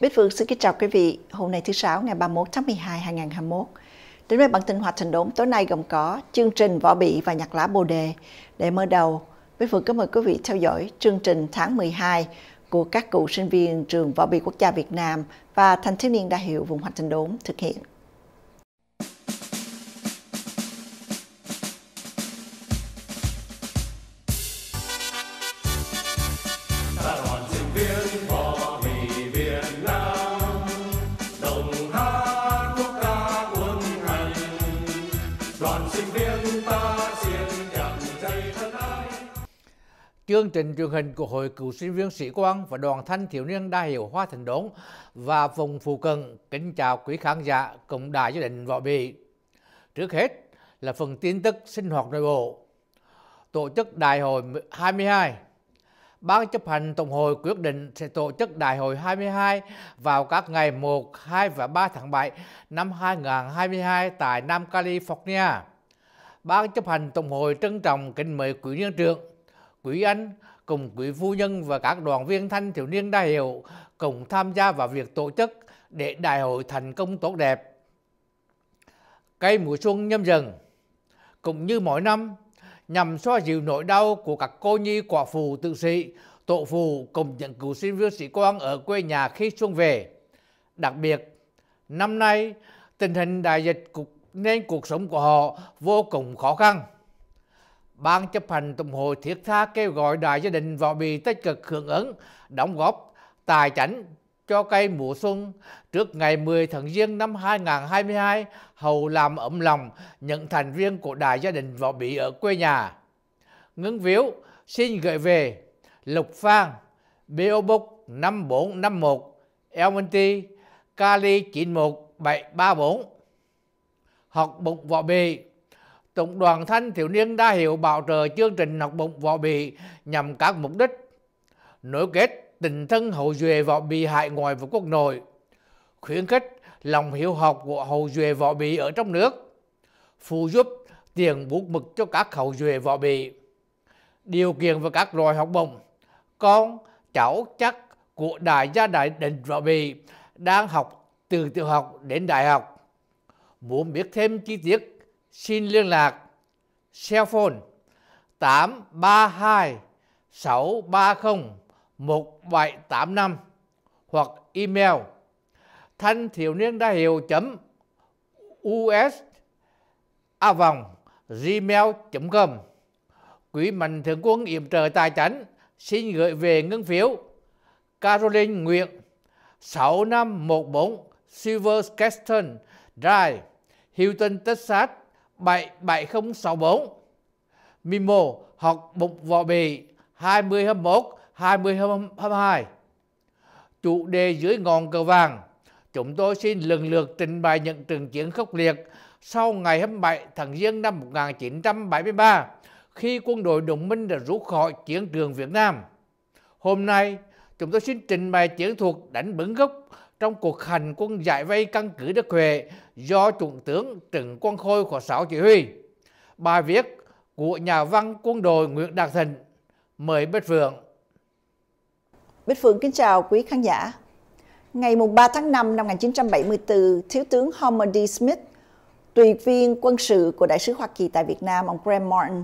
Bích Phương xin kính chào quý vị. Hôm nay thứ Sáu ngày 31 tháng 12 2021. Đến với bản tin hoạt thành đốn tối nay gồm có chương trình võ bị và nhạc lá bồ đề. Để mở đầu, Bích Phương kính mời quý vị theo dõi chương trình tháng 12 của các cựu sinh viên trường võ bị quốc gia Việt Nam và thanh thiếu niên đa hiệu vùng hoạt thành đốn thực hiện. chương trình truyền hình của Hội Cựu sinh viên sĩ quan và Đoàn Thanh Thiếu niên Đa Hiệu Hoa Thành Đốn và vùng phụ cận kính chào quý khán giả cùng Đài Gia đình Võ bị. Trước hết là phần tin tức sinh hoạt nội bộ. Tổ chức Đại hội 22 Ban chấp hành Tổng hội quyết định sẽ tổ chức Đại hội 22 vào các ngày 1, 2 và 3 tháng 7 năm 2022 tại Nam California. Ban chấp hành Tổng hội trân trọng kính mời quý nhân trưởng Quý anh cùng quý phu nhân và các đoàn viên thanh thiếu niên đa hiệu cùng tham gia vào việc tổ chức để đại hội thành công tốt đẹp. Cây mùa xuân nhâm dần, cũng như mỗi năm, nhằm xoa dịu nỗi đau của các cô nhi quả phù tự sĩ, tổ phù cùng những cựu sinh viên sĩ quan ở quê nhà khi xuân về. Đặc biệt, năm nay, tình hình đại dịch nên cuộc sống của họ vô cùng khó khăn. Ban chấp hành Tổng hội Thiết tha kêu gọi đại gia đình vào bị tích cực hưởng ứng, đóng góp tài chánh cho cây mùa xuân trước ngày 10 tháng Giêng năm 2022 hầu làm ấm lòng những thành viên của đại gia đình võ bị ở quê nhà. Ngưng Viếu xin gửi về Lục Phan, BO Box 5451, LMT, Cali 91734. Học bụng võ bị Tổng đoàn Thanh Thiếu Niên Đa Hiệu bảo trợ chương trình học bổng võ bị nhằm các mục đích nối kết tình thân hậu duệ võ bị hại ngoại và quốc nội, khuyến khích lòng hiếu học của hậu duệ võ bị ở trong nước, phụ giúp tiền bút mực cho các hậu duệ võ bị, điều kiện và các loại học bổng, con, cháu chắc của đại gia đại định võ bị đang học từ tiểu học đến đại học. Muốn biết thêm chi tiết Xin liên lạc cell phone 832 630 1785 hoặc email thanh thiếu niên đa hiệu chấm us a vòng gmail.com Quý mạnh thường quân yểm trợ tài chánh xin gửi về ngân phiếu Caroline Nguyện 6514 Silvercaston Drive, houston Texas 77064 Mimo hoặc Bục vò Bì 2021 2022 Chủ đề dưới ngọn cờ vàng Chúng tôi xin lần lượt trình bày những trận chiến khốc liệt sau ngày 27 tháng Giêng năm 1973 khi quân đội đồng minh đã rút khỏi chiến trường Việt Nam. Hôm nay, chúng tôi xin trình bày chiến thuật đánh bứng gốc trong cuộc hành quân giải vây căn cứ Đức Huệ do Trung tướng Trần Quang Khôi của Sáu chỉ huy. Bài viết của nhà văn quân đội Nguyễn Đạt Thịnh mời Bích Phượng. Bích Phượng kính chào quý khán giả. Ngày 3 tháng 5 năm 1974, Thiếu tướng Homer D. Smith, tùy viên quân sự của Đại sứ Hoa Kỳ tại Việt Nam, ông Graham Martin,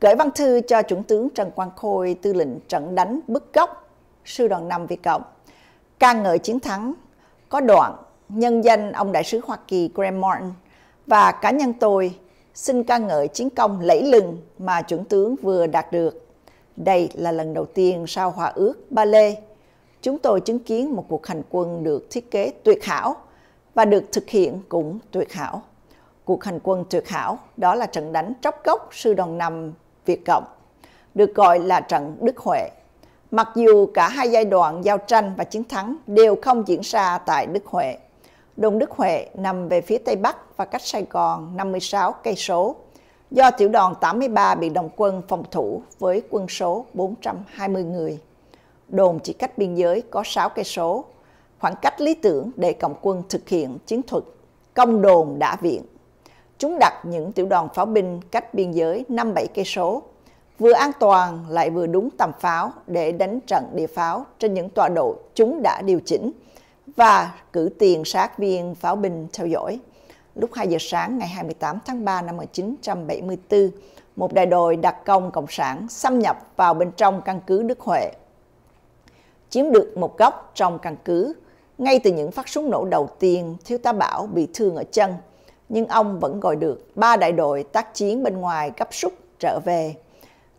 gửi văn thư cho trung tướng Trần Quang Khôi, tư lệnh trận đánh Bức Góc, Sư đoàn 5 Việt Cộng, ca ngợi chiến thắng có đoạn nhân danh ông đại sứ Hoa Kỳ Graham Martin và cá nhân tôi xin ca ngợi chiến công lẫy lừng mà chuẩn tướng vừa đạt được. Đây là lần đầu tiên sau hòa ước Ba Lê, chúng tôi chứng kiến một cuộc hành quân được thiết kế tuyệt hảo và được thực hiện cũng tuyệt hảo. Cuộc hành quân tuyệt hảo đó là trận đánh tróc gốc sư đoàn 5 Việt Cộng, được gọi là trận Đức Huệ mặc dù cả hai giai đoạn giao tranh và chiến thắng đều không diễn ra tại Đức Huệ. đồn Đức Huệ nằm về phía Tây Bắc và cách Sài Gòn 56 cây số, do tiểu đoàn 83 bị đồng quân phòng thủ với quân số 420 người. Đồn chỉ cách biên giới có 6 cây số, khoảng cách lý tưởng để cộng quân thực hiện chiến thuật công đồn đã viện. Chúng đặt những tiểu đoàn pháo binh cách biên giới 5-7 cây số vừa an toàn lại vừa đúng tầm pháo để đánh trận địa pháo trên những tọa độ chúng đã điều chỉnh và cử tiền sát viên pháo binh theo dõi. Lúc 2 giờ sáng ngày 28 tháng 3 năm 1974, một đại đội đặc công Cộng sản xâm nhập vào bên trong căn cứ Đức Huệ. Chiếm được một góc trong căn cứ, ngay từ những phát súng nổ đầu tiên, Thiếu tá Bảo bị thương ở chân, nhưng ông vẫn gọi được ba đại đội tác chiến bên ngoài gấp rút trở về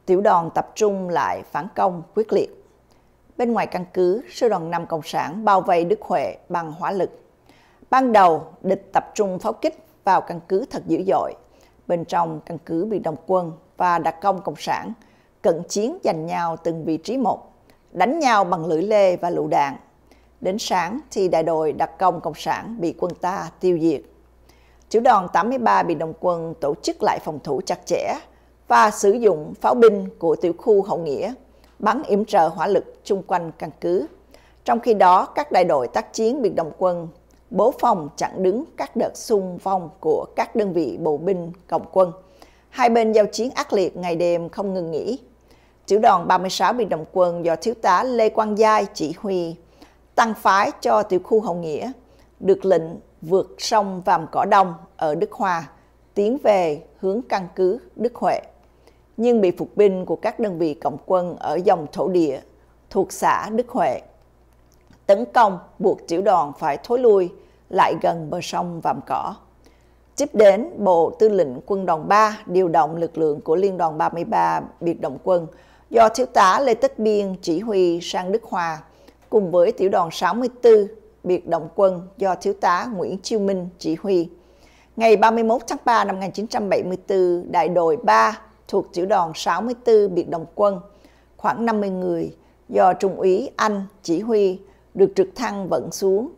tiểu đoàn tập trung lại phản công quyết liệt. Bên ngoài căn cứ, sư đoàn 5 Cộng sản bao vây Đức Huệ bằng hỏa lực. Ban đầu, địch tập trung pháo kích vào căn cứ thật dữ dội. Bên trong căn cứ bị đồng quân và đặc công Cộng sản, cận chiến giành nhau từng vị trí một, đánh nhau bằng lưỡi lê và lựu đạn. Đến sáng thì đại đội đặc công Cộng sản bị quân ta tiêu diệt. Tiểu đoàn 83 bị đồng quân tổ chức lại phòng thủ chặt chẽ, và sử dụng pháo binh của tiểu khu Hậu Nghĩa bắn yểm trợ hỏa lực chung quanh căn cứ. Trong khi đó, các đại đội tác chiến biệt động quân bố phòng chặn đứng các đợt xung phong của các đơn vị bộ binh cộng quân. Hai bên giao chiến ác liệt ngày đêm không ngừng nghỉ. Tiểu đoàn 36 biệt động quân do thiếu tá Lê Quang Giai chỉ huy tăng phái cho tiểu khu Hậu Nghĩa được lệnh vượt sông Vàm Cỏ Đông ở Đức Hòa tiến về hướng căn cứ Đức Huệ nhưng bị phục binh của các đơn vị cộng quân ở dòng thổ địa thuộc xã Đức Huệ. Tấn công buộc tiểu đoàn phải thối lui lại gần bờ sông Vàm Cỏ. Tiếp đến, Bộ Tư lệnh Quân đoàn 3 điều động lực lượng của Liên đoàn 33 biệt động quân do Thiếu tá Lê Tất Biên chỉ huy sang Đức Hòa cùng với Tiểu đoàn 64 biệt động quân do Thiếu tá Nguyễn Chiêu Minh chỉ huy. Ngày 31 tháng 3 năm 1974, Đại đội 3 thuộc tiểu đoàn 64 biệt động quân, khoảng 50 người do Trung úy Anh chỉ huy được trực thăng vận xuống.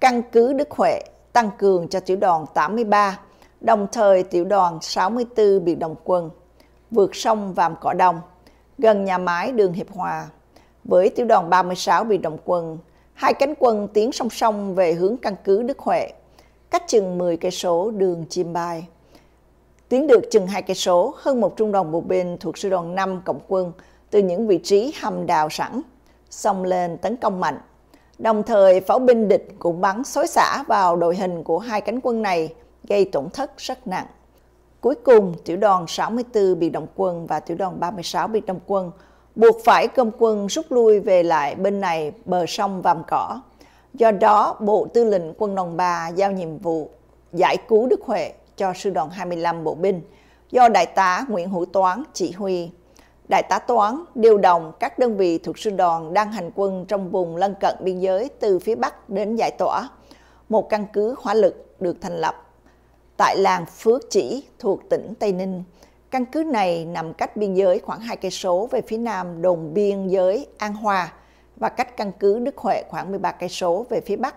Căn cứ Đức Huệ tăng cường cho tiểu đoàn 83, đồng thời tiểu đoàn 64 biệt động quân, vượt sông Vàm Cỏ Đông, gần nhà máy đường Hiệp Hòa. Với tiểu đoàn 36 biệt động quân, hai cánh quân tiến song song về hướng căn cứ Đức Huệ, cách chừng 10 cây số đường Chim Bay. Tiến được chừng hai cây số, hơn một trung đoàn bộ binh thuộc sư đoàn 5 Cộng quân từ những vị trí hầm đào sẵn, xông lên tấn công mạnh. Đồng thời, pháo binh địch cũng bắn xối xả vào đội hình của hai cánh quân này, gây tổn thất rất nặng. Cuối cùng, tiểu đoàn 64 bị động quân và tiểu đoàn 36 bị động quân buộc phải cơm quân rút lui về lại bên này bờ sông Vàm Cỏ. Do đó, Bộ Tư lệnh Quân đồng bà giao nhiệm vụ giải cứu Đức Huệ cho sư đoàn 25 bộ binh do Đại tá Nguyễn Hữu Toán chỉ huy. Đại tá Toán điều động các đơn vị thuộc sư đoàn đang hành quân trong vùng lân cận biên giới từ phía Bắc đến giải tỏa. Một căn cứ hỏa lực được thành lập tại làng Phước Chỉ thuộc tỉnh Tây Ninh. Căn cứ này nằm cách biên giới khoảng 2 cây số về phía nam đồn biên giới An Hòa và cách căn cứ Đức Huệ khoảng 13 cây số về phía bắc.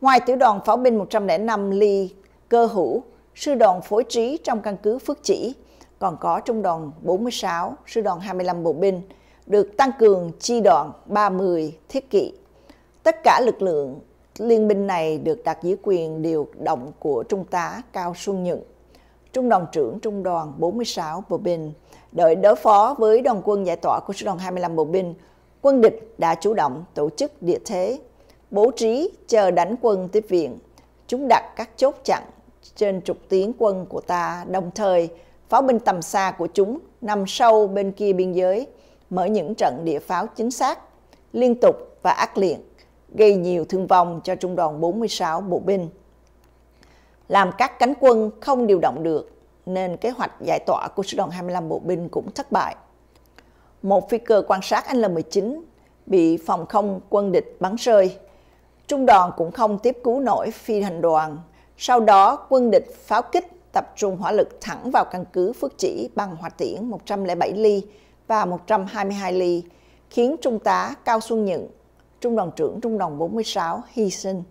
Ngoài tiểu đoàn pháo binh 105 ly cơ hữu sư đoàn phối trí trong căn cứ Phước Chỉ, còn có trung đoàn 46, sư đoàn 25 bộ binh, được tăng cường chi đoàn 30 thiết kỵ. Tất cả lực lượng liên binh này được đặt dưới quyền điều động của Trung tá Cao Xuân Nhựng, Trung đoàn trưởng Trung đoàn 46 Bộ Binh. Đợi đối phó với đoàn quân giải tỏa của Sư đoàn 25 Bộ Binh, quân địch đã chủ động tổ chức địa thế, bố trí chờ đánh quân tiếp viện. Chúng đặt các chốt chặn trên trục tiến quân của ta, đồng thời pháo binh tầm xa của chúng nằm sâu bên kia biên giới, mở những trận địa pháo chính xác, liên tục và ác liệt, gây nhiều thương vong cho trung đoàn 46 bộ binh. Làm các cánh quân không điều động được, nên kế hoạch giải tỏa của sư đoàn 25 bộ binh cũng thất bại. Một phi cơ quan sát L-19 bị phòng không quân địch bắn rơi. Trung đoàn cũng không tiếp cứu nổi phi hành đoàn sau đó, quân địch pháo kích tập trung hỏa lực thẳng vào căn cứ Phước Chỉ bằng hỏa tiễn 107 ly và 122 ly, khiến Trung tá Cao Xuân Nhận, Trung đoàn trưởng Trung đoàn 46 hy sinh.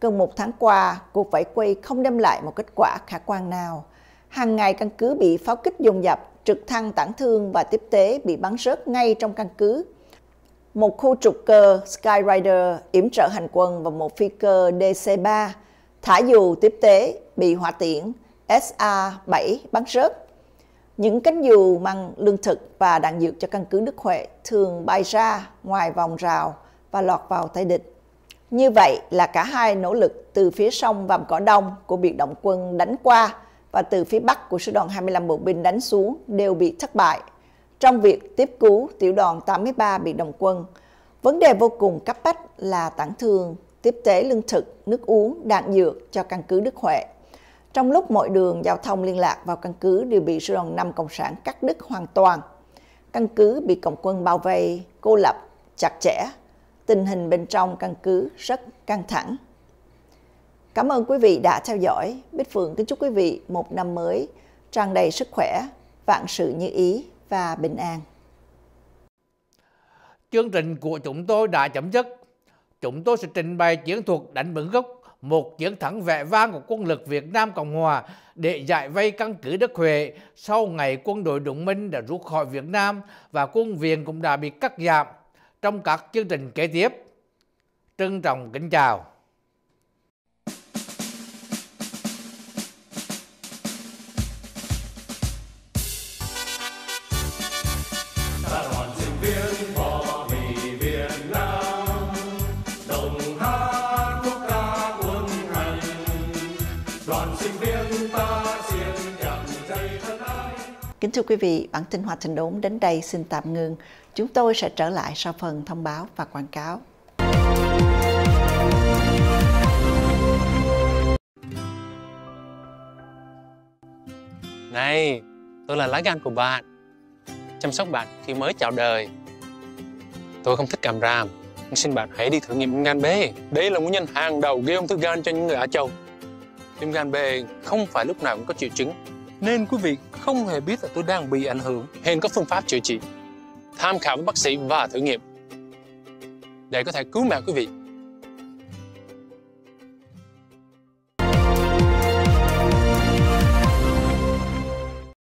Gần một tháng qua, cuộc vẫy quay không đem lại một kết quả khả quan nào. Hàng ngày căn cứ bị pháo kích dồn dập, trực thăng tản thương và tiếp tế bị bắn rớt ngay trong căn cứ. Một khu trục cơ Skyrider yểm trợ hành quân và một phi cơ DC-3 Thả dù tiếp tế bị hỏa tiễn SA-7 bắn rớt. Những cánh dù mang lương thực và đạn dược cho căn cứ Đức Huệ thường bay ra ngoài vòng rào và lọt vào tay địch. Như vậy là cả hai nỗ lực từ phía sông Vàm Cỏ Đông của biệt động quân đánh qua và từ phía bắc của sư đoàn 25 bộ binh đánh xuống đều bị thất bại. Trong việc tiếp cứu tiểu đoàn 83 biệt động quân, vấn đề vô cùng cấp bách là tảng thương tiếp tế lương thực, nước uống, đạn dược cho căn cứ Đức Huệ. Trong lúc mọi đường giao thông liên lạc vào căn cứ đều bị sư đoàn 5 Cộng sản cắt đứt hoàn toàn. Căn cứ bị Cộng quân bao vây, cô lập, chặt chẽ. Tình hình bên trong căn cứ rất căng thẳng. Cảm ơn quý vị đã theo dõi. Bích Phượng kính chúc quý vị một năm mới tràn đầy sức khỏe, vạn sự như ý và bình an. Chương trình của chúng tôi đã chấm dứt chúng tôi sẽ trình bày chiến thuật đánh bứng gốc một chiến thắng vẻ vang của quân lực Việt Nam Cộng Hòa để giải vây căn cứ đất Huệ sau ngày quân đội đồng minh đã rút khỏi Việt Nam và quân viện cũng đã bị cắt giảm trong các chương trình kế tiếp. Trân trọng kính chào! Kính thưa quý vị, bản tin Hoa Thành Đốn đến đây xin tạm ngừng. Chúng tôi sẽ trở lại sau phần thông báo và quảng cáo. Này, tôi là lá gan của bạn Chăm sóc bạn khi mới chào đời Tôi không thích cảm ràm Nhưng xin bạn hãy đi thử nghiệm gan B Đây là nguyên nhân hàng đầu gây ung thư gan cho những người Á Châu Viêm gan B không phải lúc nào cũng có triệu chứng nên quý vị không hề biết là tôi đang bị ảnh hưởng. Hiện có phương pháp chữa trị, tham khảo với bác sĩ và thử nghiệm để có thể cứu mạng quý vị